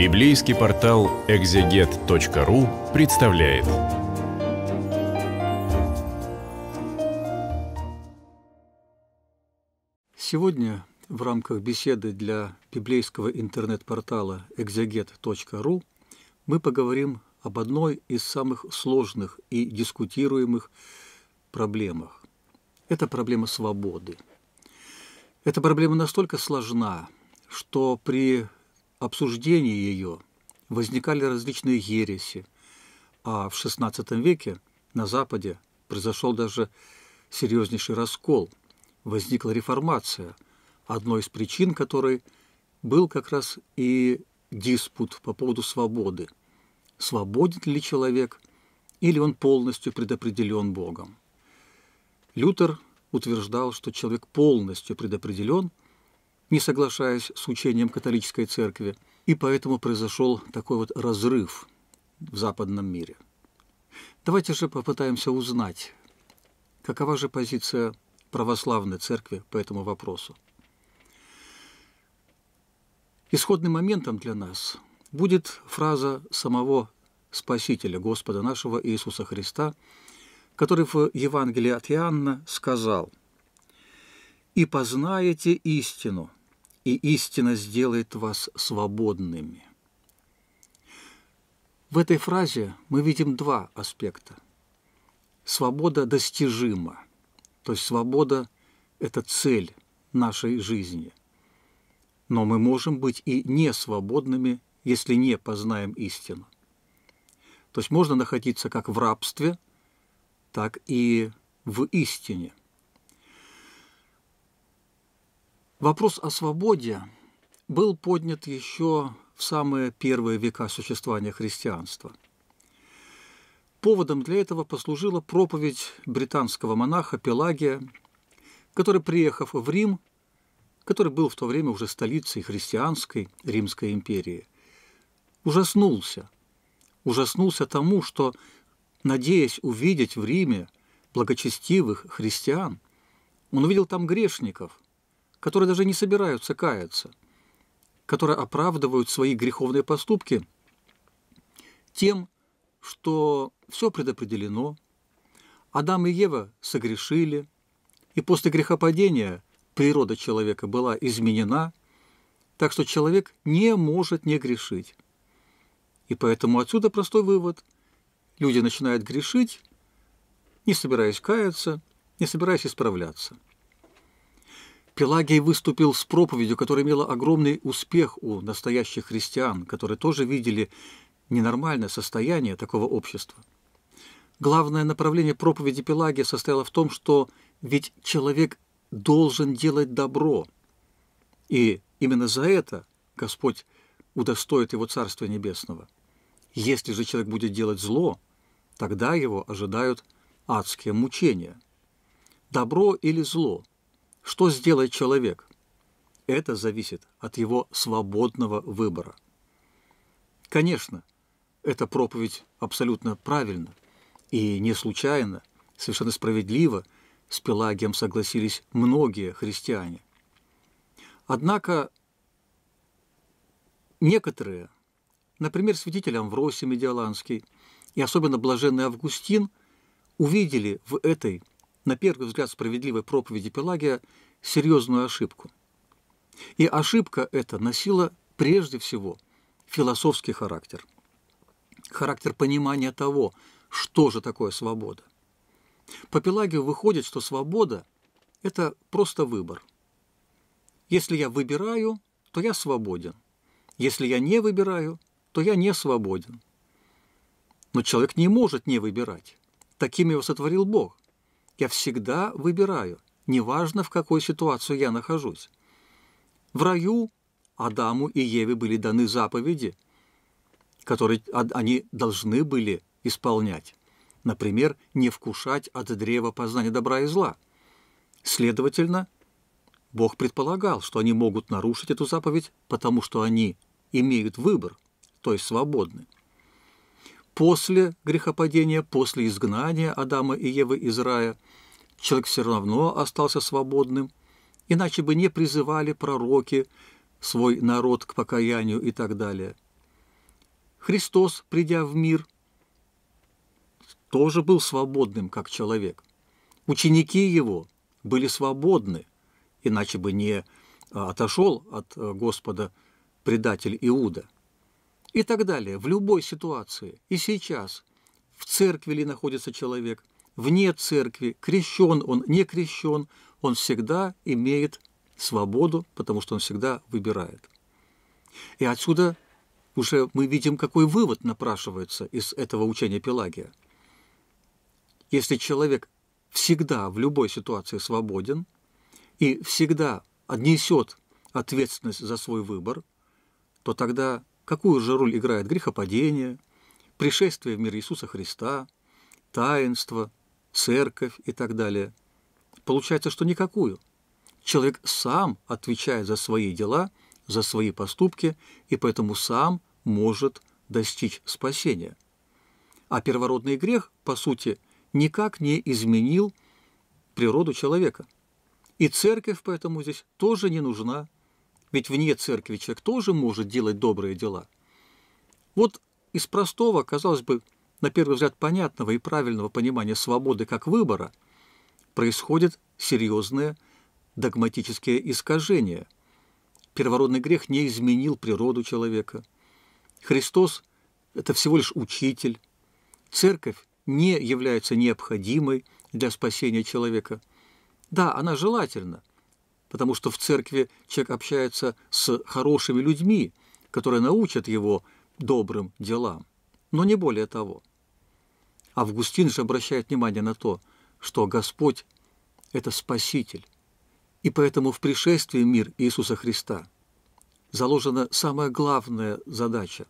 Библейский портал экзегет.ру представляет. Сегодня в рамках беседы для библейского интернет-портала экзегет.ру мы поговорим об одной из самых сложных и дискутируемых проблемах. Это проблема свободы. Эта проблема настолько сложна, что при обсуждении ее возникали различные ереси, а в XVI веке на Западе произошел даже серьезнейший раскол, возникла реформация, одной из причин которой был как раз и диспут по поводу свободы. Свободен ли человек или он полностью предопределен Богом? Лютер утверждал, что человек полностью предопределен не соглашаясь с учением католической церкви, и поэтому произошел такой вот разрыв в западном мире. Давайте же попытаемся узнать, какова же позиция православной церкви по этому вопросу. Исходным моментом для нас будет фраза самого Спасителя, Господа нашего Иисуса Христа, который в Евангелии от Иоанна сказал «И познаете истину, и истина сделает вас свободными. В этой фразе мы видим два аспекта. Свобода достижима, то есть свобода – это цель нашей жизни. Но мы можем быть и не свободными, если не познаем истину. То есть можно находиться как в рабстве, так и в истине. Вопрос о свободе был поднят еще в самые первые века существования христианства. Поводом для этого послужила проповедь британского монаха Пелагия, который, приехав в Рим, который был в то время уже столицей христианской Римской империи, ужаснулся, ужаснулся тому, что, надеясь увидеть в Риме благочестивых христиан, он увидел там грешников – которые даже не собираются каяться, которые оправдывают свои греховные поступки тем, что все предопределено, Адам и Ева согрешили, и после грехопадения природа человека была изменена, так что человек не может не грешить. И поэтому отсюда простой вывод. Люди начинают грешить, не собираясь каяться, не собираясь исправляться. Пелагий выступил с проповедью, которая имела огромный успех у настоящих христиан, которые тоже видели ненормальное состояние такого общества. Главное направление проповеди Пелагия состояло в том, что ведь человек должен делать добро, и именно за это Господь удостоит его Царства Небесного. Если же человек будет делать зло, тогда его ожидают адские мучения. Добро или зло – что сделает человек? Это зависит от его свободного выбора. Конечно, эта проповедь абсолютно правильна и не случайно, совершенно справедливо с Пелагием согласились многие христиане. Однако некоторые, например, святитель Амвросий Медиаланский и особенно блаженный Августин, увидели в этой на первый взгляд справедливой проповеди Пелагия серьезную ошибку. И ошибка эта носила прежде всего философский характер, характер понимания того, что же такое свобода. По Пелагию выходит, что свобода – это просто выбор. Если я выбираю, то я свободен. Если я не выбираю, то я не свободен. Но человек не может не выбирать. Таким его сотворил Бог. Я всегда выбираю, неважно, в какой ситуации я нахожусь. В раю Адаму и Еве были даны заповеди, которые они должны были исполнять. Например, не вкушать от древа познания добра и зла. Следовательно, Бог предполагал, что они могут нарушить эту заповедь, потому что они имеют выбор, то есть свободны. После грехопадения, после изгнания Адама и Евы из рая – человек все равно остался свободным, иначе бы не призывали пророки свой народ к покаянию и так далее. Христос, придя в мир, тоже был свободным как человек. Ученики его были свободны, иначе бы не а, отошел от а, Господа предатель Иуда. И так далее, в любой ситуации, и сейчас, в церкви ли находится человек, вне церкви, крещен он, не крещен, он всегда имеет свободу, потому что он всегда выбирает. И отсюда уже мы видим, какой вывод напрашивается из этого учения Пелагия. Если человек всегда в любой ситуации свободен и всегда отнесет ответственность за свой выбор, то тогда какую же роль играет грехопадение, пришествие в мир Иисуса Христа, таинство, церковь и так далее. Получается, что никакую. Человек сам отвечает за свои дела, за свои поступки, и поэтому сам может достичь спасения. А первородный грех, по сути, никак не изменил природу человека. И церковь поэтому здесь тоже не нужна, ведь вне церкви человек тоже может делать добрые дела. Вот из простого, казалось бы, на первый взгляд, понятного и правильного понимания свободы как выбора, происходит серьезное догматическое искажение. Первородный грех не изменил природу человека. Христос – это всего лишь учитель. Церковь не является необходимой для спасения человека. Да, она желательна, потому что в церкви человек общается с хорошими людьми, которые научат его добрым делам, но не более того – Августин же обращает внимание на то, что Господь – это Спаситель, и поэтому в пришествии мир Иисуса Христа заложена самая главная задача.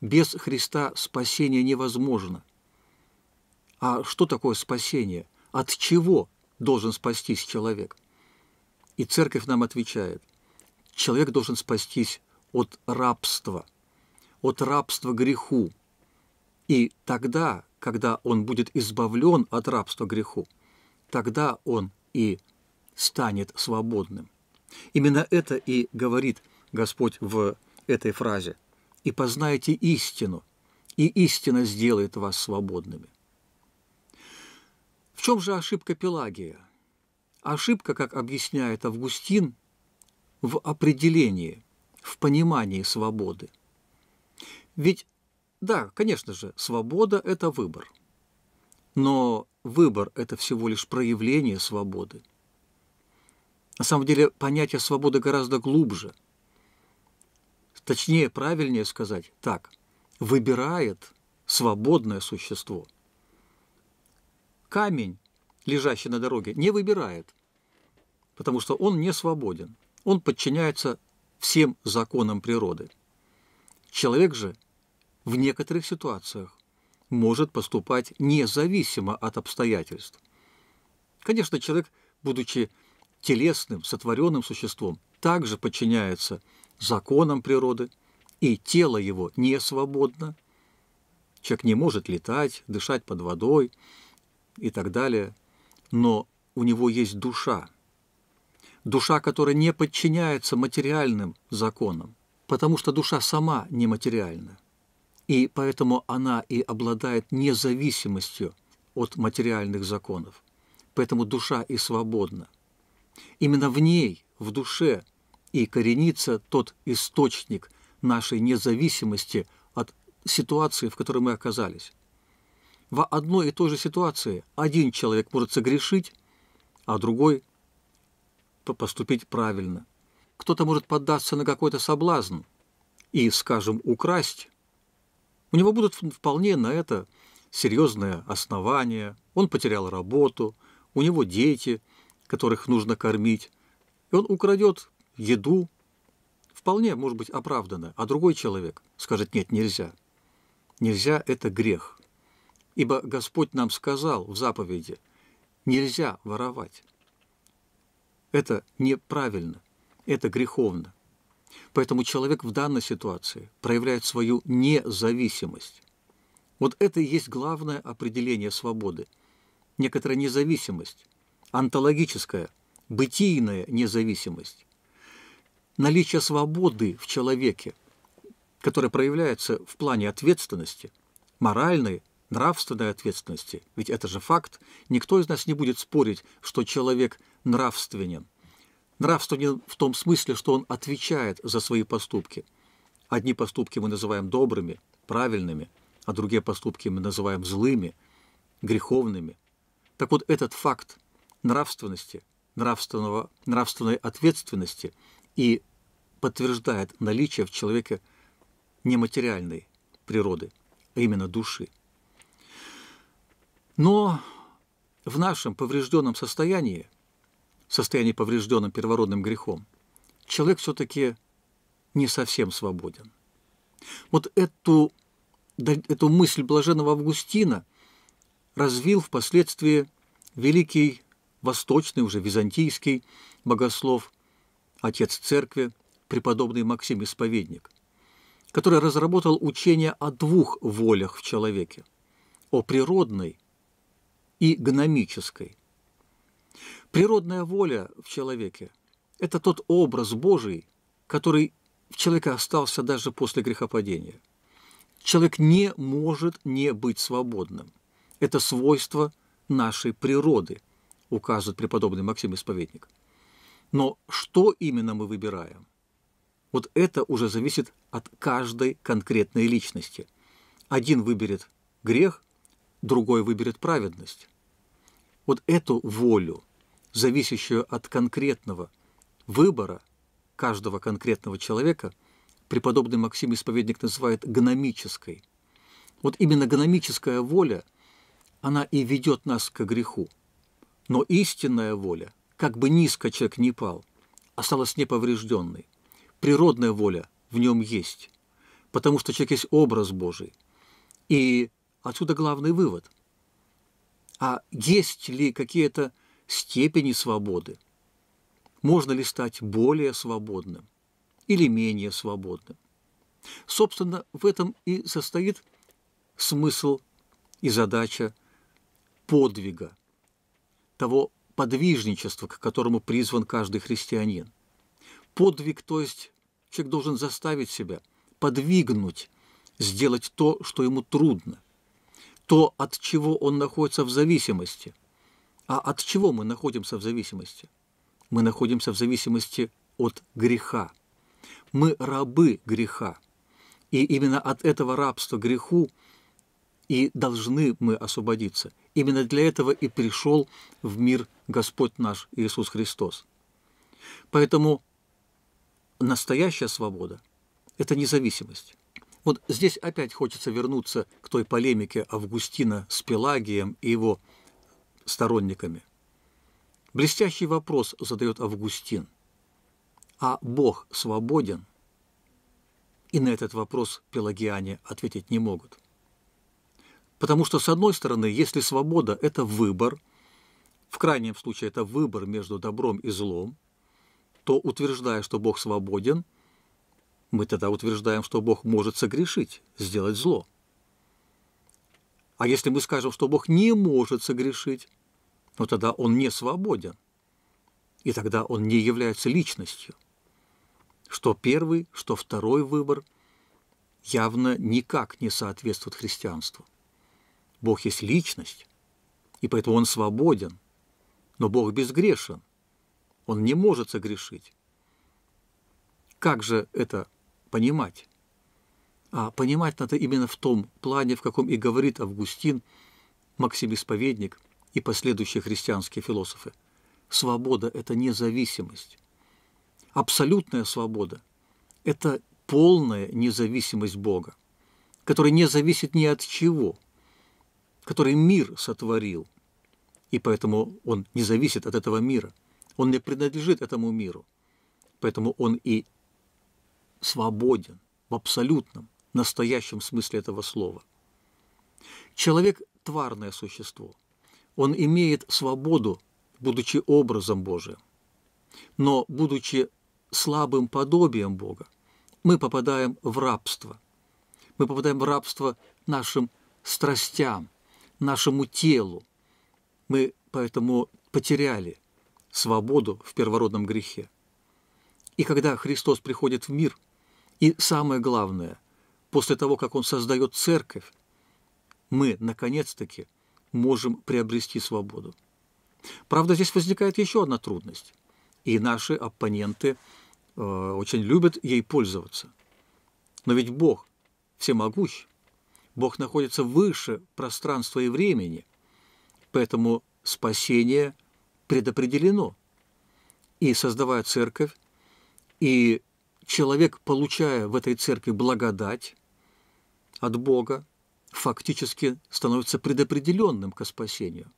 Без Христа спасение невозможно. А что такое спасение? От чего должен спастись человек? И церковь нам отвечает, человек должен спастись от рабства, от рабства греху. И тогда когда он будет избавлен от рабства греху, тогда он и станет свободным. Именно это и говорит Господь в этой фразе. «И познайте истину, и истина сделает вас свободными». В чем же ошибка Пелагия? Ошибка, как объясняет Августин, в определении, в понимании свободы. Ведь да, конечно же, свобода – это выбор. Но выбор – это всего лишь проявление свободы. На самом деле понятие свободы гораздо глубже. Точнее, правильнее сказать так. Выбирает свободное существо. Камень, лежащий на дороге, не выбирает, потому что он не свободен. Он подчиняется всем законам природы. Человек же в некоторых ситуациях может поступать независимо от обстоятельств. Конечно, человек, будучи телесным, сотворенным существом, также подчиняется законам природы, и тело его не свободно. Человек не может летать, дышать под водой и так далее, но у него есть душа, душа, которая не подчиняется материальным законам, потому что душа сама нематериальна. И поэтому она и обладает независимостью от материальных законов. Поэтому душа и свободна. Именно в ней, в душе, и коренится тот источник нашей независимости от ситуации, в которой мы оказались. В одной и той же ситуации один человек может согрешить, а другой поступить правильно. Кто-то может поддаться на какой-то соблазн и, скажем, украсть, у него будут вполне на это серьезное основание. Он потерял работу, у него дети, которых нужно кормить. И он украдет еду, вполне может быть оправданно, а другой человек скажет «нет, нельзя». Нельзя – это грех. Ибо Господь нам сказал в заповеди «нельзя воровать». Это неправильно, это греховно. Поэтому человек в данной ситуации проявляет свою независимость. Вот это и есть главное определение свободы. Некоторая независимость, антологическая, бытийная независимость. Наличие свободы в человеке, которое проявляется в плане ответственности, моральной, нравственной ответственности. Ведь это же факт. Никто из нас не будет спорить, что человек нравственен. Нравственен в том смысле, что он отвечает за свои поступки. Одни поступки мы называем добрыми, правильными, а другие поступки мы называем злыми, греховными. Так вот, этот факт нравственности, нравственного, нравственной ответственности и подтверждает наличие в человеке нематериальной природы, а именно души. Но в нашем поврежденном состоянии состоянии, поврежденном первородным грехом, человек все-таки не совсем свободен. Вот эту, эту мысль блаженного Августина развил впоследствии великий восточный, уже византийский богослов, отец церкви, преподобный Максим Исповедник, который разработал учение о двух волях в человеке – о природной и гномической – Природная воля в человеке – это тот образ Божий, который в человеке остался даже после грехопадения. Человек не может не быть свободным. Это свойство нашей природы, указывает преподобный Максим Исповедник. Но что именно мы выбираем? Вот это уже зависит от каждой конкретной личности. Один выберет грех, другой выберет праведность. Вот эту волю – зависящую от конкретного выбора каждого конкретного человека, преподобный Максим Исповедник называет гномической. Вот именно гномическая воля, она и ведет нас к греху. Но истинная воля, как бы низко человек ни пал, осталась неповрежденной. Природная воля в нем есть, потому что человек есть образ Божий. И отсюда главный вывод. А есть ли какие-то степени свободы. Можно ли стать более свободным или менее свободным? Собственно, в этом и состоит смысл и задача подвига, того подвижничества, к которому призван каждый христианин. Подвиг, то есть человек должен заставить себя, подвигнуть, сделать то, что ему трудно, то, от чего он находится в зависимости – а от чего мы находимся в зависимости? Мы находимся в зависимости от греха. Мы рабы греха. И именно от этого рабства греху и должны мы освободиться. Именно для этого и пришел в мир Господь наш Иисус Христос. Поэтому настоящая свобода – это независимость. Вот здесь опять хочется вернуться к той полемике Августина с Пелагием и его сторонниками. Блестящий вопрос задает Августин. А Бог свободен? И на этот вопрос пелагиане ответить не могут. Потому что, с одной стороны, если свобода – это выбор, в крайнем случае это выбор между добром и злом, то, утверждая, что Бог свободен, мы тогда утверждаем, что Бог может согрешить, сделать зло. А если мы скажем, что Бог не может согрешить, но тогда он не свободен, и тогда он не является личностью. Что первый, что второй выбор явно никак не соответствует христианству. Бог есть личность, и поэтому он свободен, но Бог безгрешен, он не может согрешить. Как же это понимать? А понимать надо именно в том плане, в каком и говорит Августин, Максим Исповедник, и последующие христианские философы. Свобода – это независимость. Абсолютная свобода – это полная независимость Бога, который не зависит ни от чего, который мир сотворил, и поэтому он не зависит от этого мира, он не принадлежит этому миру, поэтому он и свободен в абсолютном, настоящем смысле этого слова. Человек – тварное существо – он имеет свободу, будучи образом Божиим. Но, будучи слабым подобием Бога, мы попадаем в рабство. Мы попадаем в рабство нашим страстям, нашему телу. Мы поэтому потеряли свободу в первородном грехе. И когда Христос приходит в мир, и самое главное, после того, как Он создает церковь, мы, наконец-таки, – можем приобрести свободу. Правда, здесь возникает еще одна трудность, и наши оппоненты э, очень любят ей пользоваться. Но ведь Бог всемогущ, Бог находится выше пространства и времени, поэтому спасение предопределено. И создавая церковь, и человек, получая в этой церкви благодать от Бога, фактически становится предопределенным к спасению.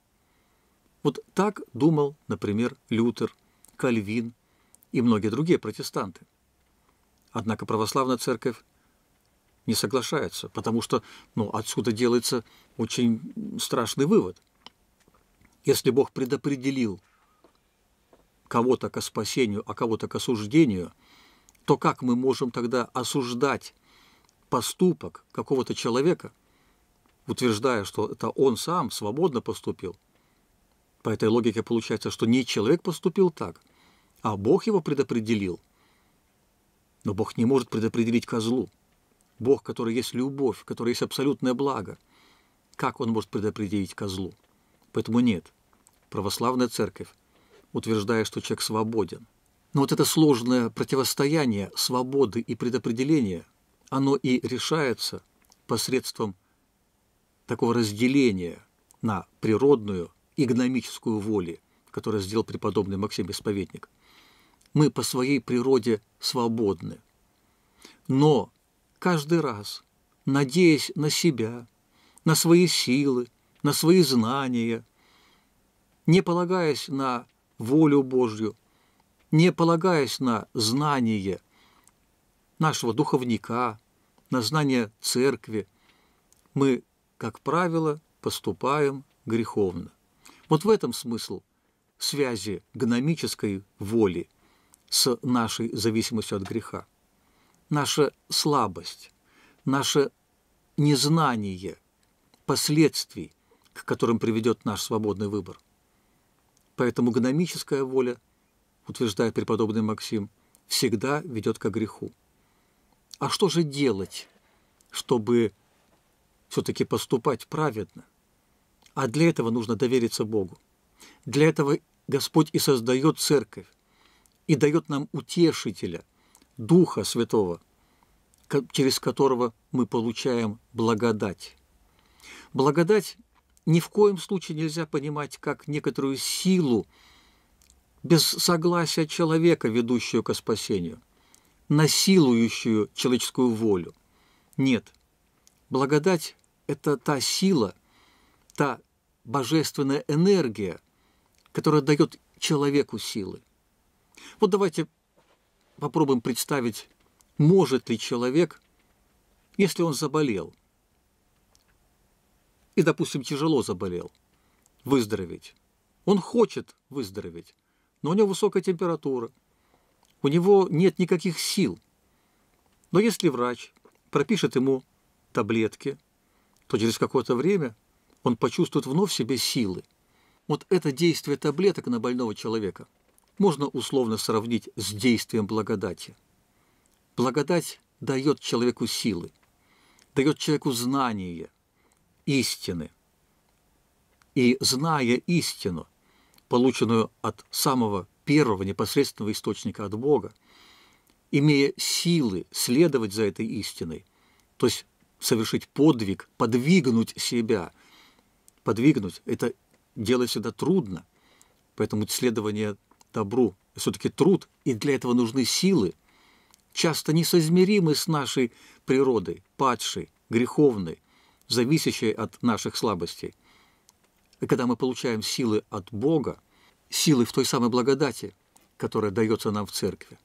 Вот так думал, например, Лютер, Кальвин и многие другие протестанты. Однако православная церковь не соглашается, потому что ну, отсюда делается очень страшный вывод. Если Бог предопределил кого-то к спасению, а кого-то к осуждению, то как мы можем тогда осуждать поступок какого-то человека – утверждая, что это он сам свободно поступил. По этой логике получается, что не человек поступил так, а Бог его предопределил. Но Бог не может предопределить козлу. Бог, который есть любовь, который есть абсолютное благо. Как он может предопределить козлу? Поэтому нет. Православная церковь утверждает, что человек свободен. Но вот это сложное противостояние свободы и предопределения, оно и решается посредством такого разделения на природную и гномическую воли, которое сделал преподобный Максим Исповедник. Мы по своей природе свободны. Но каждый раз, надеясь на себя, на свои силы, на свои знания, не полагаясь на волю Божью, не полагаясь на знание нашего духовника, на знание церкви, мы как правило, поступаем греховно. Вот в этом смысл связи гномической воли с нашей зависимостью от греха. Наша слабость, наше незнание последствий, к которым приведет наш свободный выбор. Поэтому гномическая воля, утверждает преподобный Максим, всегда ведет к греху. А что же делать, чтобы все-таки поступать праведно. А для этого нужно довериться Богу. Для этого Господь и создает церковь, и дает нам утешителя, Духа Святого, через которого мы получаем благодать. Благодать ни в коем случае нельзя понимать как некоторую силу, без согласия человека, ведущую к спасению, насилующую человеческую волю. Нет, Благодать – это та сила, та божественная энергия, которая дает человеку силы. Вот давайте попробуем представить, может ли человек, если он заболел, и, допустим, тяжело заболел, выздороветь. Он хочет выздороветь, но у него высокая температура, у него нет никаких сил. Но если врач пропишет ему таблетки, то через какое-то время он почувствует вновь в себе силы. Вот это действие таблеток на больного человека можно условно сравнить с действием благодати. Благодать дает человеку силы, дает человеку знание истины. И зная истину, полученную от самого первого непосредственного источника от Бога, имея силы следовать за этой истиной, то есть совершить подвиг, подвигнуть себя. Подвигнуть – это делать всегда трудно. Поэтому исследование добру – все-таки труд, и для этого нужны силы, часто несоизмеримы с нашей природой, падшей, греховной, зависящей от наших слабостей. И когда мы получаем силы от Бога, силы в той самой благодати, которая дается нам в церкви,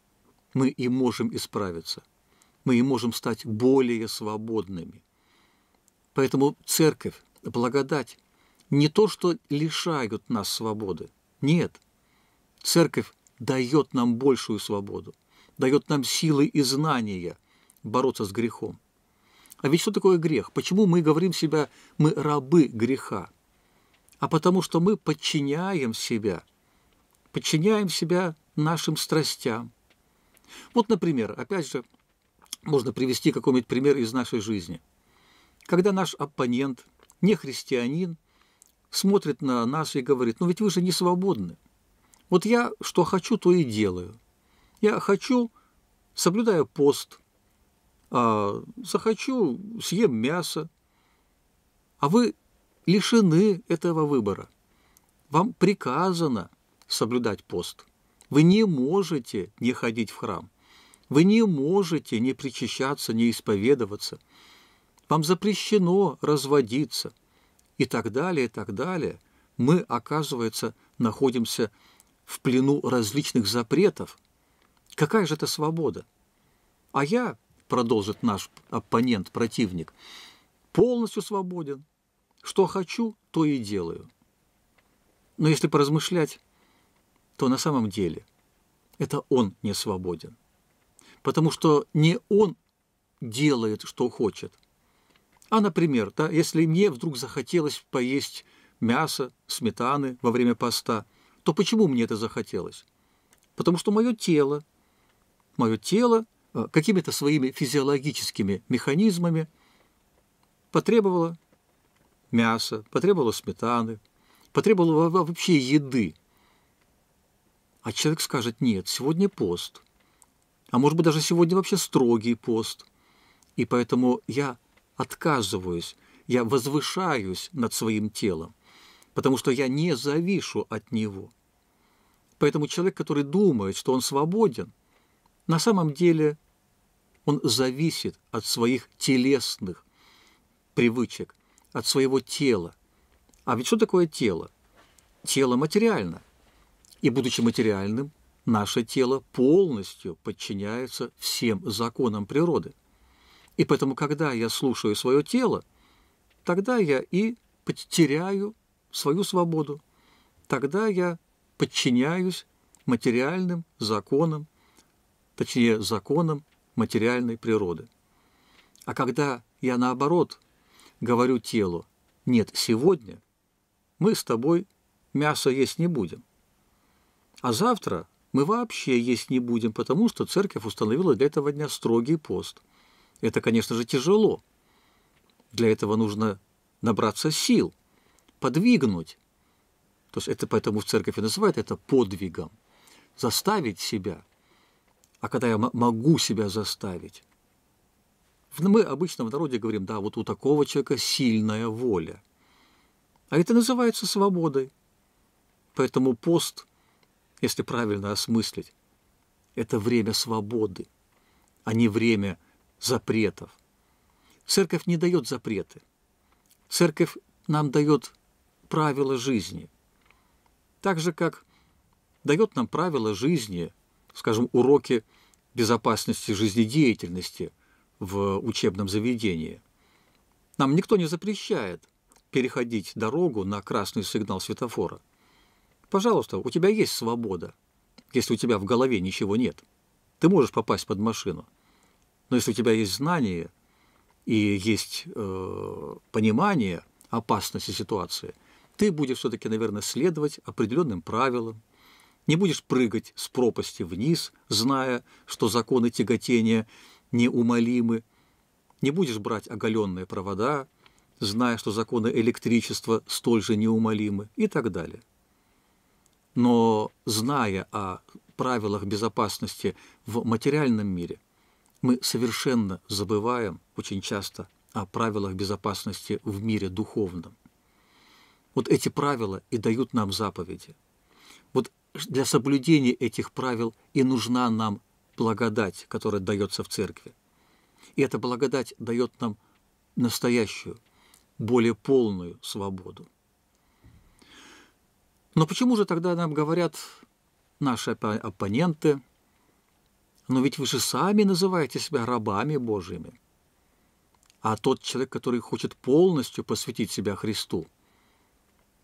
мы и можем исправиться мы и можем стать более свободными. Поэтому церковь, благодать не то, что лишают нас свободы. Нет. Церковь дает нам большую свободу, дает нам силы и знания бороться с грехом. А ведь что такое грех? Почему мы говорим себя, мы рабы греха? А потому что мы подчиняем себя, подчиняем себя нашим страстям. Вот, например, опять же, можно привести какой-нибудь пример из нашей жизни. Когда наш оппонент, не христианин, смотрит на нас и говорит, ну ведь вы же не свободны. Вот я что хочу, то и делаю. Я хочу, соблюдаю пост, а захочу, съем мясо. А вы лишены этого выбора. Вам приказано соблюдать пост. Вы не можете не ходить в храм. Вы не можете не причащаться, не исповедоваться. Вам запрещено разводиться. И так далее, и так далее. Мы, оказывается, находимся в плену различных запретов. Какая же это свобода? А я, продолжит наш оппонент, противник, полностью свободен. Что хочу, то и делаю. Но если поразмышлять, то на самом деле это он не свободен потому что не он делает, что хочет. А, например, да, если мне вдруг захотелось поесть мясо, сметаны во время поста, то почему мне это захотелось? Потому что мое тело, мое тело э, какими-то своими физиологическими механизмами потребовало мяса, потребовало сметаны, потребовало вообще еды. А человек скажет, нет, сегодня пост – а может быть даже сегодня вообще строгий пост. И поэтому я отказываюсь, я возвышаюсь над своим телом, потому что я не завишу от него. Поэтому человек, который думает, что он свободен, на самом деле он зависит от своих телесных привычек, от своего тела. А ведь что такое тело? Тело материально. И будучи материальным, наше тело полностью подчиняется всем законам природы. И поэтому, когда я слушаю свое тело, тогда я и потеряю свою свободу, тогда я подчиняюсь материальным законам, точнее законам материальной природы. А когда я наоборот говорю телу, нет, сегодня мы с тобой мясо есть не будем, а завтра мы вообще есть не будем, потому что церковь установила для этого дня строгий пост. Это, конечно же, тяжело. Для этого нужно набраться сил, подвигнуть. То есть это поэтому в церковь и называют это подвигом. Заставить себя. А когда я могу себя заставить? Мы обычно в народе говорим, да, вот у такого человека сильная воля. А это называется свободой. Поэтому пост – если правильно осмыслить, это время свободы, а не время запретов. Церковь не дает запреты. Церковь нам дает правила жизни. Так же, как дает нам правила жизни, скажем, уроки безопасности жизнедеятельности в учебном заведении. Нам никто не запрещает переходить дорогу на красный сигнал светофора – Пожалуйста, у тебя есть свобода, если у тебя в голове ничего нет. Ты можешь попасть под машину. Но если у тебя есть знание и есть э, понимание опасности ситуации, ты будешь все-таки, наверное, следовать определенным правилам, не будешь прыгать с пропасти вниз, зная, что законы тяготения неумолимы, не будешь брать оголенные провода, зная, что законы электричества столь же неумолимы и так далее. Но зная о правилах безопасности в материальном мире, мы совершенно забываем очень часто о правилах безопасности в мире духовном. Вот эти правила и дают нам заповеди. Вот для соблюдения этих правил и нужна нам благодать, которая дается в церкви. И эта благодать дает нам настоящую, более полную свободу. Но почему же тогда нам говорят наши оппоненты, но ведь вы же сами называете себя рабами Божьими? А тот человек, который хочет полностью посвятить себя Христу,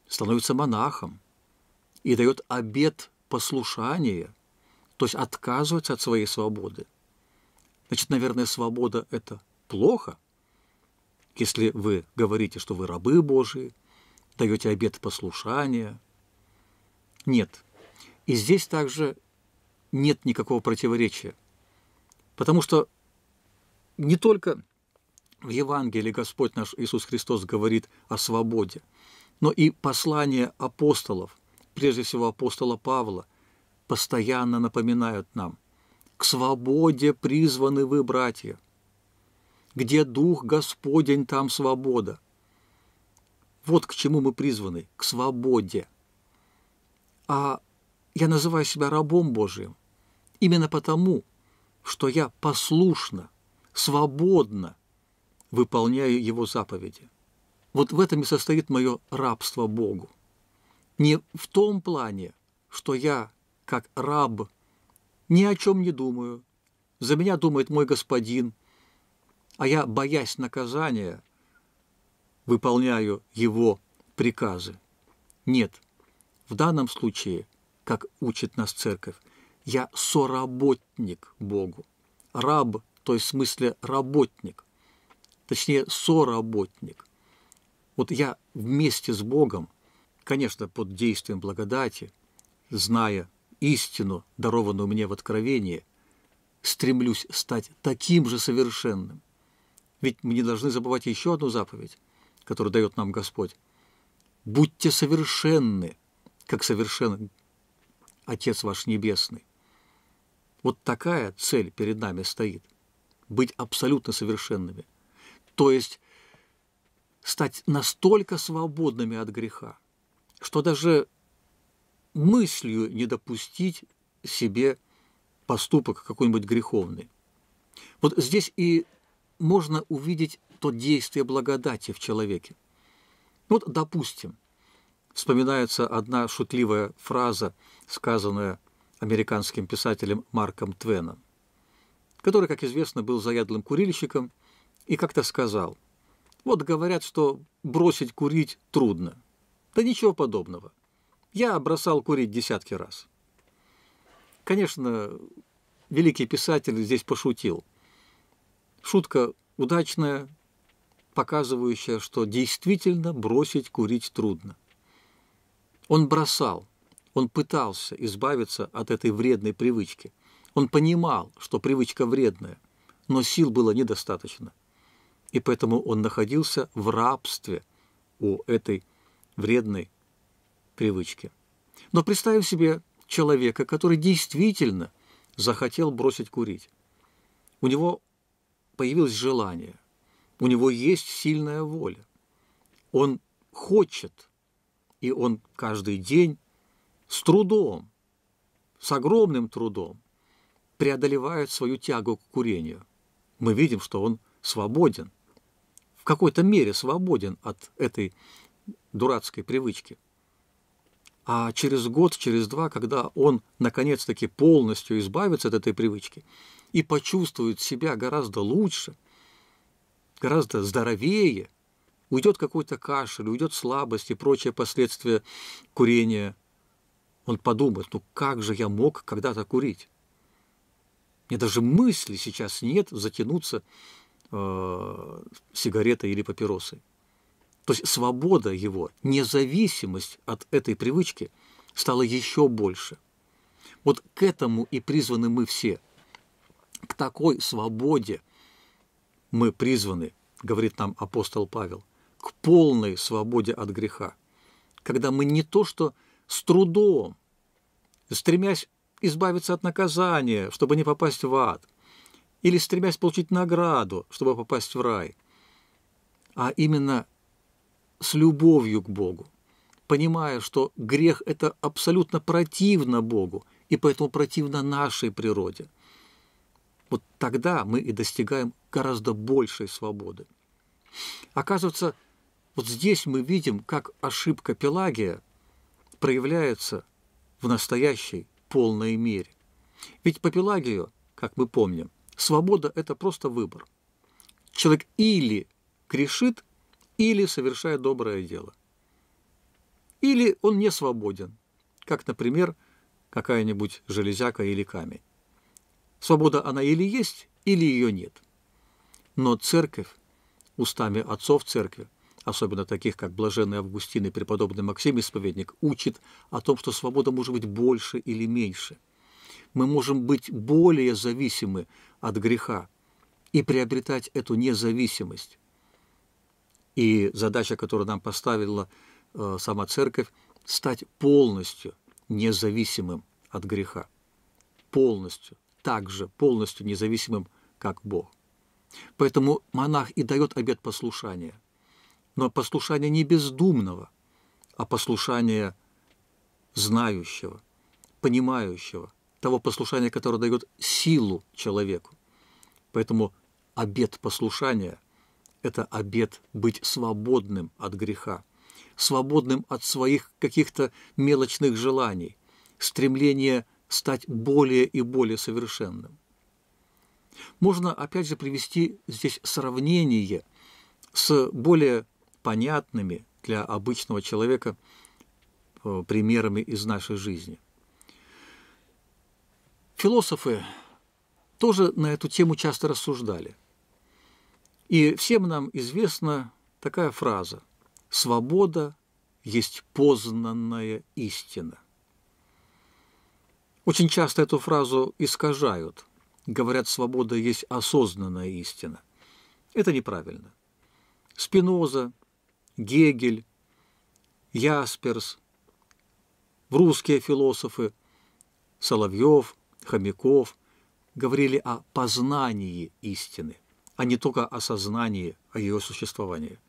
становится монахом и дает обет послушания, то есть отказывается от своей свободы. Значит, наверное, свобода – это плохо, если вы говорите, что вы рабы Божии, даете обет послушания – нет. И здесь также нет никакого противоречия. Потому что не только в Евангелии Господь наш Иисус Христос говорит о свободе, но и послания апостолов, прежде всего апостола Павла, постоянно напоминают нам, к свободе призваны вы, братья. Где Дух Господень, там свобода. Вот к чему мы призваны, к свободе – а я называю себя рабом Божиим именно потому, что я послушно, свободно выполняю Его заповеди. Вот в этом и состоит мое рабство Богу. Не в том плане, что я, как раб, ни о чем не думаю, за меня думает мой господин, а я, боясь наказания, выполняю его приказы. Нет – в данном случае, как учит нас церковь, я соработник Богу. Раб, то есть в смысле работник, точнее соработник. Вот я вместе с Богом, конечно, под действием благодати, зная истину, дарованную мне в откровении, стремлюсь стать таким же совершенным. Ведь мы не должны забывать еще одну заповедь, которую дает нам Господь. «Будьте совершенны, как совершенен Отец ваш Небесный. Вот такая цель перед нами стоит – быть абсолютно совершенными, то есть стать настолько свободными от греха, что даже мыслью не допустить себе поступок какой-нибудь греховный. Вот здесь и можно увидеть то действие благодати в человеке. Вот, допустим, вспоминается одна шутливая фраза, сказанная американским писателем Марком Твеном, который, как известно, был заядлым курильщиком и как-то сказал, «Вот говорят, что бросить курить трудно. Да ничего подобного. Я бросал курить десятки раз». Конечно, великий писатель здесь пошутил. Шутка удачная, показывающая, что действительно бросить курить трудно – он бросал, он пытался избавиться от этой вредной привычки. Он понимал, что привычка вредная, но сил было недостаточно. И поэтому он находился в рабстве у этой вредной привычки. Но представим себе человека, который действительно захотел бросить курить. У него появилось желание, у него есть сильная воля. Он хочет и он каждый день с трудом, с огромным трудом преодолевает свою тягу к курению. Мы видим, что он свободен, в какой-то мере свободен от этой дурацкой привычки. А через год, через два, когда он наконец-таки полностью избавится от этой привычки и почувствует себя гораздо лучше, гораздо здоровее – Уйдет какой-то кашель, уйдет слабость и прочие последствия курения. Он подумает, ну как же я мог когда-то курить? Мне даже мысли сейчас нет затянуться э, сигаретой или папиросой. То есть свобода его, независимость от этой привычки стала еще больше. Вот к этому и призваны мы все. К такой свободе мы призваны, говорит нам апостол Павел к полной свободе от греха, когда мы не то что с трудом, стремясь избавиться от наказания, чтобы не попасть в ад, или стремясь получить награду, чтобы попасть в рай, а именно с любовью к Богу, понимая, что грех – это абсолютно противно Богу, и поэтому противно нашей природе. Вот тогда мы и достигаем гораздо большей свободы. Оказывается, вот здесь мы видим, как ошибка Пелагия проявляется в настоящей полной мере. Ведь по Пелагию, как мы помним, свобода – это просто выбор. Человек или грешит, или совершает доброе дело. Или он не свободен, как, например, какая-нибудь железяка или камень. Свобода она или есть, или ее нет. Но церковь, устами отцов церкви, особенно таких, как блаженный Августин и преподобный Максим Исповедник, учит о том, что свобода может быть больше или меньше. Мы можем быть более зависимы от греха и приобретать эту независимость. И задача, которую нам поставила э, сама Церковь, стать полностью независимым от греха. Полностью, также полностью независимым, как Бог. Поэтому монах и дает обет послушания – но послушание не бездумного, а послушание знающего, понимающего, того послушания, которое дает силу человеку. Поэтому обет послушания – это обет быть свободным от греха, свободным от своих каких-то мелочных желаний, стремления стать более и более совершенным. Можно, опять же, привести здесь сравнение с более понятными для обычного человека э, примерами из нашей жизни. Философы тоже на эту тему часто рассуждали. И всем нам известна такая фраза «Свобода есть познанная истина». Очень часто эту фразу искажают. Говорят, свобода есть осознанная истина. Это неправильно. Спиноза, Гегель, Ясперс, в русские философы Соловьев, Хомяков говорили о познании истины, а не только о сознании, о ее существовании.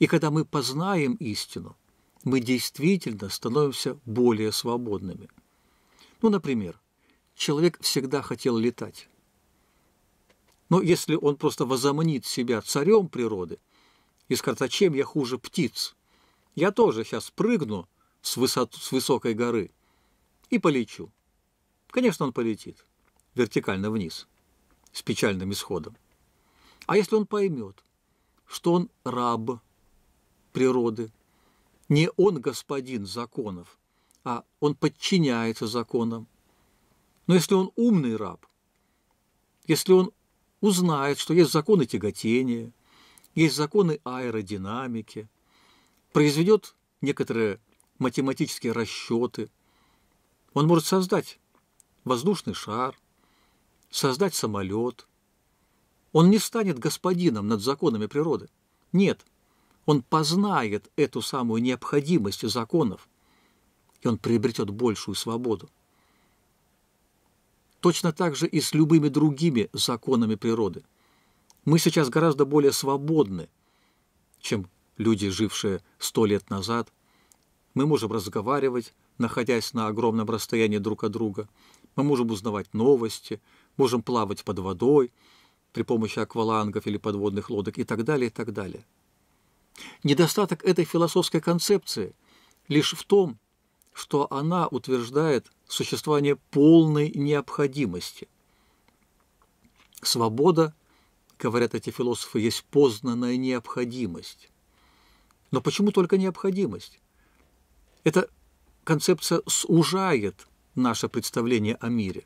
И когда мы познаем истину, мы действительно становимся более свободными. Ну, например, человек всегда хотел летать. Но если он просто возомнит себя царем природы – и скажет, а чем я хуже птиц? Я тоже сейчас прыгну с, высот, с высокой горы и полечу. Конечно, он полетит вертикально вниз с печальным исходом. А если он поймет, что он раб природы, не он господин законов, а он подчиняется законам. Но если он умный раб, если он узнает, что есть законы тяготения – есть законы аэродинамики, произведет некоторые математические расчеты. Он может создать воздушный шар, создать самолет. Он не станет господином над законами природы. Нет, он познает эту самую необходимость законов, и он приобретет большую свободу. Точно так же и с любыми другими законами природы – мы сейчас гораздо более свободны, чем люди, жившие сто лет назад. Мы можем разговаривать, находясь на огромном расстоянии друг от друга. Мы можем узнавать новости, можем плавать под водой при помощи аквалангов или подводных лодок и так далее, и так далее. Недостаток этой философской концепции лишь в том, что она утверждает существование полной необходимости. Свобода говорят эти философы, есть познанная необходимость. Но почему только необходимость? Эта концепция сужает наше представление о мире.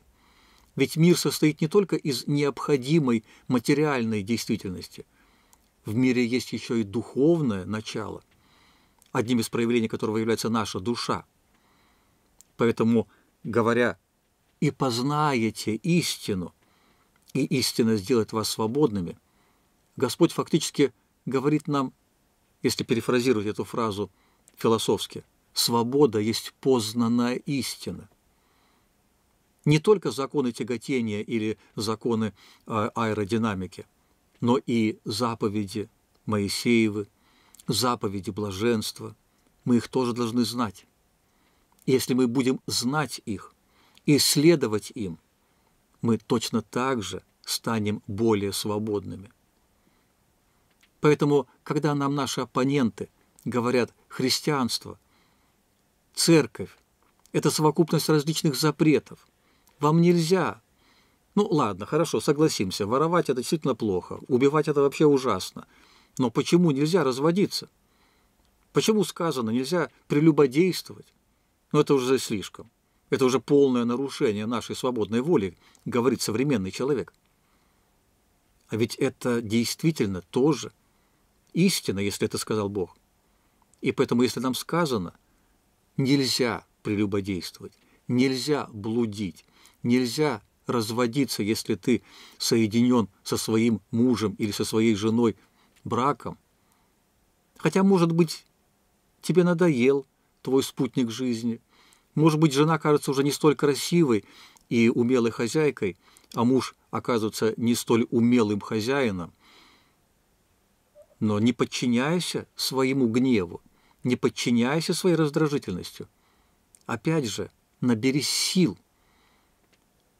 Ведь мир состоит не только из необходимой материальной действительности. В мире есть еще и духовное начало, одним из проявлений которого является наша душа. Поэтому, говоря «и познаете истину», и истина сделает вас свободными, Господь фактически говорит нам, если перефразировать эту фразу философски, свобода есть познанная истина. Не только законы тяготения или законы а, аэродинамики, но и заповеди Моисеевы, заповеди блаженства. Мы их тоже должны знать. Если мы будем знать их, исследовать им – мы точно так же станем более свободными. Поэтому, когда нам наши оппоненты говорят «христианство», «церковь», это совокупность различных запретов, вам нельзя. Ну ладно, хорошо, согласимся, воровать это действительно плохо, убивать это вообще ужасно. Но почему нельзя разводиться? Почему сказано нельзя прелюбодействовать? Ну это уже слишком. Это уже полное нарушение нашей свободной воли, говорит современный человек. А ведь это действительно тоже истина, если это сказал Бог. И поэтому, если нам сказано, нельзя прелюбодействовать, нельзя блудить, нельзя разводиться, если ты соединен со своим мужем или со своей женой браком. Хотя, может быть, тебе надоел твой спутник жизни – может быть, жена кажется уже не столь красивой и умелой хозяйкой, а муж оказывается не столь умелым хозяином. Но не подчиняйся своему гневу, не подчиняйся своей раздражительностью. Опять же, набери сил.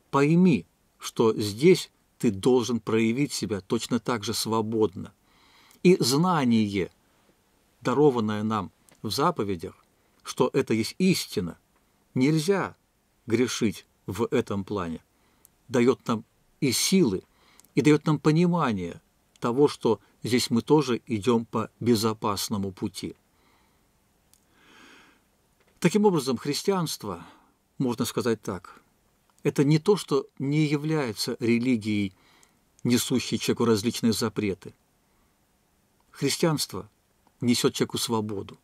Пойми, что здесь ты должен проявить себя точно так же свободно. И знание, дарованное нам в заповедях, что это есть истина – нельзя грешить в этом плане. Дает нам и силы, и дает нам понимание того, что здесь мы тоже идем по безопасному пути. Таким образом, христианство, можно сказать так, это не то, что не является религией, несущей человеку различные запреты. Христианство несет человеку свободу.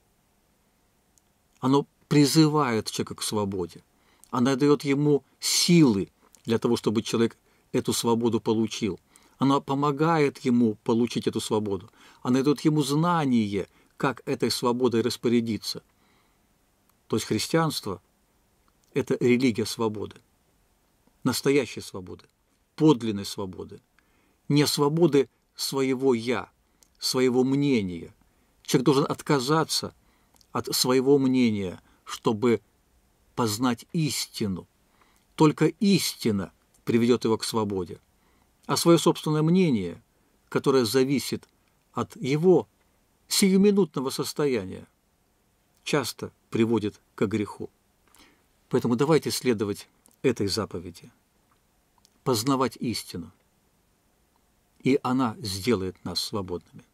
Оно призывает человека к свободе. Она дает ему силы для того, чтобы человек эту свободу получил. Она помогает ему получить эту свободу. Она дает ему знание, как этой свободой распорядиться. То есть христианство – это религия свободы, настоящей свободы, подлинной свободы, не свободы своего «я», своего мнения. Человек должен отказаться от своего мнения – чтобы познать истину. Только истина приведет его к свободе. А свое собственное мнение, которое зависит от его сиюминутного состояния, часто приводит к греху. Поэтому давайте следовать этой заповеди, познавать истину, и она сделает нас свободными.